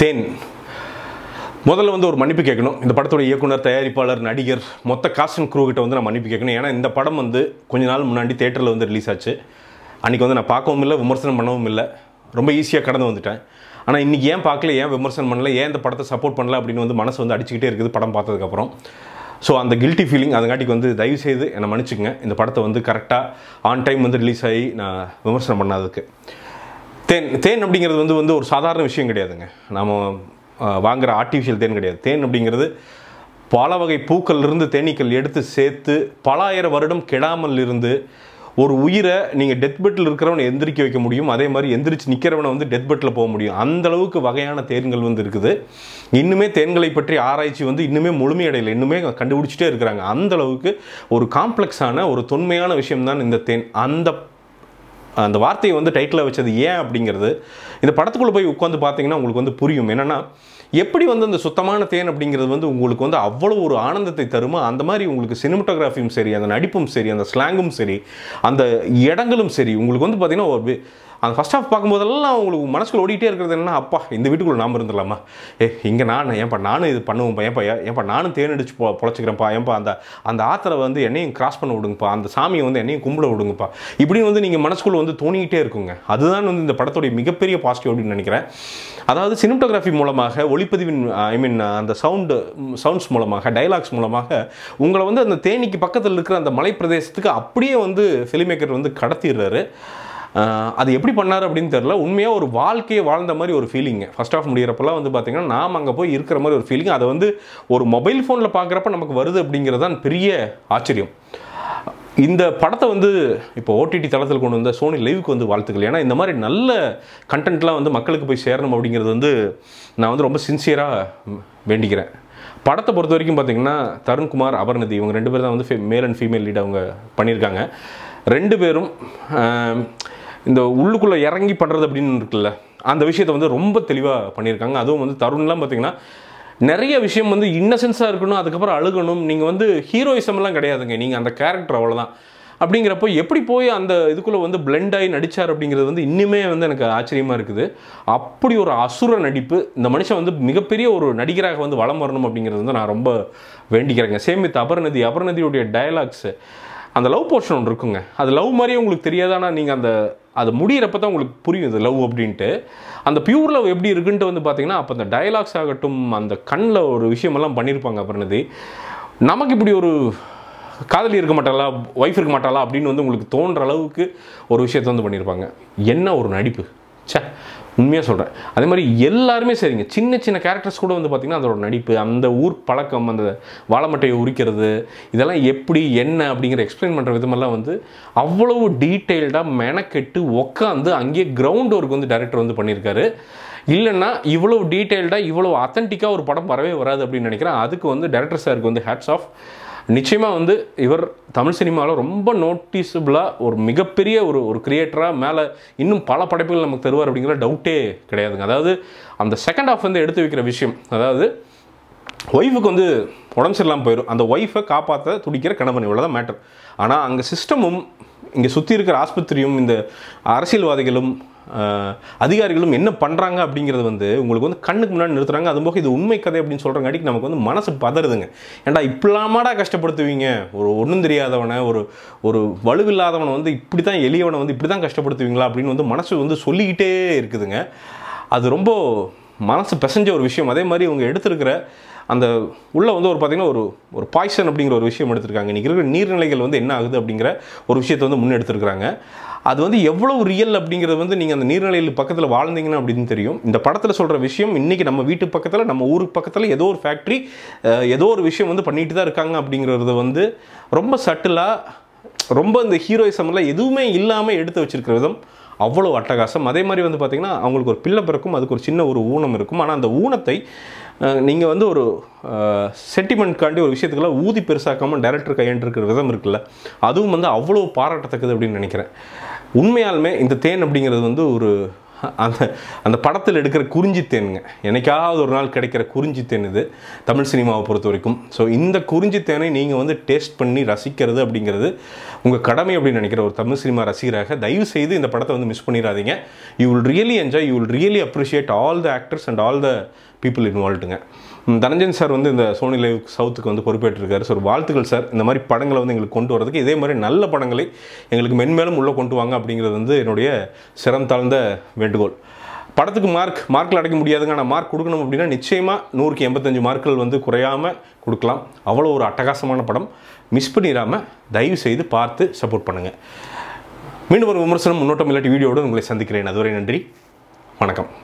தேன் முதல்ல வந்து ஒரு மன்னிப்பு கேட்கணும் இந்த படத்தோட இயக்குனர் தயாரிப்பாளர் நடிகர் மொத்த காஸ்டன் க்ரூ கிட்ட வந்து நான் மன்னிப்பு கேட்கணும் ஏன்னா இந்த படம் வந்து கொஞ்ச நாள் முன்னாடி தேட்டரில் வந்து ரிலீஸ் ஆச்சு அன்றைக்கி வந்து நான் பார்க்கவும் இல்லை விமர்சனம் பண்ணவும் இல்லை ரொம்ப ஈஸியாக கடந்து வந்துட்டேன் ஆனால் இன்றைக்கி ஏன் பார்க்கல ஏன் விமர்சனம் பண்ணல ஏன் இந்த படத்தை சப்போர்ட் பண்ணல அப்படின்னு வந்து மனசு வந்து அடிச்சுக்கிட்டே இருக்குது படம் பார்த்ததுக்கப்புறம் ஸோ அந்த கில்ட்டி ஃபீலிங் அதுங்காட்டிக்கு வந்து தயவு செய்து என்னை மன்னிச்சுங்க இந்த படத்தை வந்து கரெக்டாக ஆன் டைம் வந்து ரிலீஸ் ஆகி நான் விமர்சனம் பண்ணாததுக்கு தேன் தேன் அப்படிங்கிறது வந்து வந்து ஒரு சாதாரண விஷயம் கிடையாதுங்க நம்ம வாங்குகிற ஆர்டிஃபிஷியல் தேன் கிடையாது தேன் அப்படிங்கிறது பல வகை இருந்து தேனீக்கள் எடுத்து சேர்த்து பல ஆயிரம் வருடம் கெடாமல் இருந்து ஒரு உயிரை நீங்கள் டெத் பெட்டில் இருக்கிறவனை எந்திரிக்க வைக்க முடியும் அதே மாதிரி எந்திரிச்சு நிற்கிறவனை வந்து டெத் பெட்டில் போக முடியும் அந்த அளவுக்கு வகையான தேன்கள் வந்து இருக்குது இன்னுமே தேன்களை பற்றி ஆராய்ச்சி வந்து இன்னுமே முழுமையடையில் இன்னுமே கண்டுபிடிச்சிட்டே இருக்கிறாங்க அந்த அளவுக்கு ஒரு காம்ப்ளெக்ஸான ஒரு தொன்மையான விஷயம்தான் இந்த தேன் அந்த அந்த வார்த்தையை வந்து டைட்டில் வச்சது ஏன் அப்படிங்கிறது இந்த படத்துக்குள்ளே போய் உட்காந்து பார்த்தீங்கன்னா உங்களுக்கு வந்து புரியும் என்னென்னா எப்படி வந்து அந்த சுத்தமான தேன் அப்படிங்கிறது வந்து உங்களுக்கு வந்து அவ்வளோ ஒரு ஆனந்தத்தை தருமோ அந்த மாதிரி உங்களுக்கு சினிமட்டோகிராஃபியும் சரி அந்த நடிப்பும் சரி அந்த ஸ்லாங்கும் சரி அந்த இடங்களும் சரி உங்களுக்கு வந்து பார்த்திங்கன்னா ஒரு அந்த ஃபஸ்ட் ஹாஃப் பார்க்கும்போதெல்லாம் உங்களுக்கு மனசுக்குள்ள ஓடிக்கிட்டே இருக்கிறது என்ன அப்பா இந்த வீட்டுக்குள்ளே நாம் இருந்துடலாமா ஏ இங்கே நான் ஏன்ப்பா நானும் இது பண்ணுவோம்ப்பா ஏன்ப்பா ஏன்ப்பா நானும் தேனடிச்சு பொ பொழைச்சிக்கிறேன்ப்பா ஏன்ப்பா அந்த அந்த ஆத்தரை வந்து என்னையும் கிராஸ் பண்ண விடுங்கப்பா அந்த சாமியை வந்து என்னையும் கும்பிட விடுங்கப்பா இப்படியும் வந்து நீங்கள் மனசுக்குள்ளே வந்து தோணிக்கிட்டே இருக்குங்க அதுதான் வந்து இந்த படத்துடைய மிகப்பெரிய பாசிட்டிவ் அப்படின்னு நினைக்கிறேன் அதாவது சினிமட்டோகிராஃபி மூலமாக ஒளிப்பதிவின் ஐ மீன் அந்த சவுண்டு சவுண்ட்ஸ் மூலமாக டைலாக்ஸ் மூலமாக உங்களை வந்து அந்த தேனிக்கு பக்கத்தில் இருக்கிற அந்த மலை பிரதேசத்துக்கு அப்படியே வந்து மேக்கர் வந்து கடத்திடுறாரு அது எப்படி பண்ணார் அப்படின்னு தெரில உண்மையாக ஒரு வாழ்க்கையை வாழ்ந்த மாதிரி ஒரு ஃபீலிங்கு ஃபஸ்ட் ஆஃப் முடிகிறப்பெல்லாம் வந்து பார்த்திங்கன்னா நாம் அங்கே போய் இருக்கிற மாதிரி ஒரு ஃபீலிங் அதை வந்து ஒரு மொபைல் ஃபோனில் பார்க்குறப்ப நமக்கு வருது அப்படிங்கிறது தான் பெரிய ஆச்சரியம் இந்த படத்தை வந்து இப்போ ஓடிடி தளத்தில் கொண்டு வந்த சோனி லைவுக்கு வந்து வாழ்த்துக்கள் ஏன்னா இந்த மாதிரி நல்ல கண்டென்ட்லாம் வந்து மக்களுக்கு போய் சேரணும் அப்படிங்கிறது வந்து நான் வந்து ரொம்ப சின்சியராக வேண்டிக்கிறேன் படத்தை பொறுத்த வரைக்கும் பார்த்திங்கன்னா தருண்குமார் அபர்நதி இவங்க ரெண்டு பேரும் தான் வந்து மேல் அண்ட் ஃபீமேல் லீட் அவங்க பண்ணியிருக்காங்க ரெண்டு பேரும் இந்த உள்ளுக்குள்ளே இறங்கி பண்ணுறது அப்படின்னு இருக்குல்ல அந்த விஷயத்தை வந்து ரொம்ப தெளிவாக பண்ணியிருக்காங்க அதுவும் வந்து தருண்லாம் பார்த்திங்கன்னா நிறைய விஷயம் வந்து இன்னசென்ஸாக இருக்கணும் அதுக்கப்புறம் அழுகணும் நீங்கள் வந்து ஹீரோயிசம்லாம் கிடையாதுங்க நீங்கள் அந்த கேரக்டர் அவ்வளோதான் அப்படிங்கிறப்போ எப்படி போய் அந்த இதுக்குள்ளே வந்து பிளெண்ட் ஆகி நடித்தார் அப்படிங்கிறது வந்து இன்னுமே வந்து எனக்கு ஆச்சரியமாக இருக்குது அப்படி ஒரு அசுர நடிப்பு இந்த மனுஷன் வந்து மிகப்பெரிய ஒரு நடிகராக வந்து வளம் வரணும் அப்படிங்கிறது வந்து நான் ரொம்ப வேண்டிக்கிறேங்க சேமித் அபர்நதி அபர்நதியுடைய டயலாக்ஸு அந்த லவ் போர்ஷன் ஒன்று இருக்குங்க அது லவ் மாதிரியே உங்களுக்கு தெரியாது ஆனால் நீங்கள் அந்த அது முடிகிறப்ப தான் உங்களுக்கு புரியும் இது லவ் அப்படின்ட்டு அந்த பியூர் லவ் எப்படி இருக்குன்ட்டு வந்து பார்த்தீங்கன்னா அப்போ அந்த டயலாக்ஸ் ஆகட்டும் அந்த கண்ணில் ஒரு விஷயமெல்லாம் பண்ணியிருப்பாங்க அப்புறம் நமக்கு இப்படி ஒரு காதலி இருக்க மாட்டாளா ஒய்ஃப் இருக்க மாட்டாளா அப்படின்னு வந்து உங்களுக்கு தோன்ற அளவுக்கு ஒரு விஷயத்தை வந்து பண்ணியிருப்பாங்க என்ன ஒரு நடிப்பு சே உண்மையாக சொல்கிறேன் அதே மாதிரி எல்லாருமே சரிங்க சின்ன சின்ன கேரக்டர்ஸ் கூட வந்து பார்த்திங்கன்னா அதோட நடிப்பு அந்த ஊர் பழக்கம் அந்த வாழைமட்டையை உரிக்கிறது இதெல்லாம் எப்படி என்ன அப்படிங்கிற எக்ஸ்பிளைன் பண்ணுற விதமெல்லாம் வந்து அவ்வளவு டீட்டெயில்டாக மெனக்கெட்டு உக்காந்து அங்கேயே கிரவுண்ட் ஒர்க் வந்து டேரக்டர் வந்து பண்ணியிருக்காரு இல்லைன்னா இவ்வளோ டீட்டெயில்டாக இவ்வளோ அத்தன்டிக்காக ஒரு படம் வரவே வராது அப்படின்னு நினைக்கிறேன் அதுக்கு வந்து டேரக்டர் சாருக்கு வந்து ஹேட்ஸ் ஆஃப் நிச்சயமாக வந்து இவர் தமிழ் சினிமாவில் ரொம்ப நோட்டீஸபிளாக ஒரு மிகப்பெரிய ஒரு ஒரு கிரியேட்டராக மேலே இன்னும் பல படைப்புகள் நமக்கு தருவார் அப்படிங்கிற டவுட்டே கிடையாதுங்க அதாவது அந்த செகண்ட் ஆஃப் வந்து எடுத்து வைக்கிற விஷயம் அதாவது ஒய்ஃபுக்கு வந்து உடம்பு சரியில்லாமல் போயிடும் அந்த ஒய்ஃபை காப்பாற்ற துடிக்கிற கணவன் இவ்வளோ தான் மேட்டர் ஆனால் அங்கே சிஸ்டமும் இங்கே சுற்றி இருக்கிற ஆஸ்பத்திரியும் இந்த அரசியல்வாதிகளும் அதிகாரிகளும் என்ன பண்ணுறாங்க அப்படிங்கிறது வந்து உங்களுக்கு வந்து கண்ணுக்கு முன்னாடி நிறுத்துறாங்க போக இது உண்மை கதை அப்படின்னு சொல்கிறங்காட்டிக்கு நமக்கு வந்து மனசு பதறுதுங்க ஏன்டா இப்படிலாமாடா கஷ்டப்படுத்துவீங்க ஒரு ஒன்றும் தெரியாதவனை ஒரு ஒரு வலுவில்லாதவனை வந்து இப்படி தான் எளியவனை வந்து இப்படி தான் கஷ்டப்படுத்துவீங்களா அப்படின்னு வந்து மனசு வந்து சொல்லிக்கிட்டே இருக்குதுங்க அது ரொம்ப மனசு பிசைஞ்ச ஒரு விஷயம் அதே மாதிரி இவங்க எடுத்திருக்கிற அந்த உள்ளே வந்து ஒரு பார்த்திங்கன்னா ஒரு ஒரு பாய்சன் அப்படிங்கிற ஒரு விஷயம் எடுத்திருக்காங்க இன்றைக்கி இருக்கிற நீர்நிலைகள் வந்து என்ன ஆகுது அப்படிங்கிற ஒரு விஷயத்தை வந்து முன்னெடுத்துருக்குறாங்க அது வந்து எவ்வளோ ரியல் அப்படிங்கிறது வந்து நீங்கள் அந்த நீர்நிலையில் பக்கத்தில் வாழ்ந்தீங்கன்னா அப்படின்னு தெரியும் இந்த படத்தில் சொல்கிற விஷயம் இன்றைக்கி நம்ம வீட்டு பக்கத்தில் நம்ம ஊருக்கு பக்கத்தில் ஏதோ ஒரு ஃபேக்ட்ரி ஏதோ ஒரு விஷயம் வந்து பண்ணிட்டு தான் இருக்காங்க அப்படிங்கிறது வந்து ரொம்ப சட்டிலாக ரொம்ப இந்த ஹீரோயிசம்லாம் எதுவுமே இல்லாமல் எடுத்து வச்சிருக்கிற விதம் அவ்வளோ அட்டகாசம் அதே மாதிரி வந்து பார்த்திங்கன்னா அவங்களுக்கு ஒரு பிள்ளை பிறக்கும் அதுக்கு ஒரு சின்ன ஒரு ஊனம் இருக்கும் ஆனால் அந்த ஊனத்தை நீங்கள் வந்து ஒரு சென்டிமெண்ட்காண்டி ஒரு விஷயத்துக்கெல்லாம் ஊதி பெருசாக்காமல் டேரக்டர் இருக்கிற விதம் இருக்குல்ல அதுவும் வந்து அவ்வளோ பாராட்டத்தக்கது அப்படின்னு நினைக்கிறேன் உண்மையாலுமே இந்த தேன் அப்படிங்கிறது வந்து ஒரு அந்த அந்த படத்தில் எடுக்கிற குறிஞ்சி தேனுங்க என்னைக்காவது ஒரு நாள் கிடைக்கிற குறிஞ்சி தேன் இது தமிழ் சினிமாவை பொறுத்த வரைக்கும் ஸோ இந்த குறிஞ்சி தேனை நீங்கள் வந்து டேஸ்ட் பண்ணி ரசிக்கிறது அப்படிங்கிறது உங்கள் கடமை அப்படின்னு நினைக்கிற ஒரு தமிழ் சினிமா ரசிகராக தயவு செய்து இந்த படத்தை வந்து மிஸ் பண்ணிடாதீங்க you will really enjoy you will really appreciate all the actors and all the people இன்வால்வ்டுங்க தனஞ்சன் சார் வந்து இந்த சோனி லைவ் சவுத்துக்கு வந்து பொறுப்பேற்றிருக்காரு சார் வாழ்த்துக்கள் சார் இந்த மாதிரி படங்களை வந்து எங்களுக்கு கொண்டு வரதுக்கு இதே மாதிரி நல்ல படங்களை எங்களுக்கு மென்மேலும் உள்ளே கொண்டு வாங்க அப்படிங்கிறது வந்து என்னுடைய சிரம் தாழ்ந்த வேண்டுகோள் படத்துக்கு மார்க் மார்க்கில் அடைக்க முடியாதுங்க ஆனால் மார்க் கொடுக்கணும் அப்படின்னா நிச்சயமாக நூறுக்கு எண்பத்தஞ்சு மார்க்குகள் வந்து குறையாமல் கொடுக்கலாம் அவ்வளோ ஒரு அட்டகாசமான படம் மிஸ் பண்ணிடாமல் தயவு செய்து பார்த்து சப்போர்ட் பண்ணுங்கள் மீண்டும் ஒரு விமர்சனம் முன்னோட்டம் இல்லாட்டி வீடியோடு உங்களை சந்திக்கிறேன் அதுவரை நன்றி வணக்கம்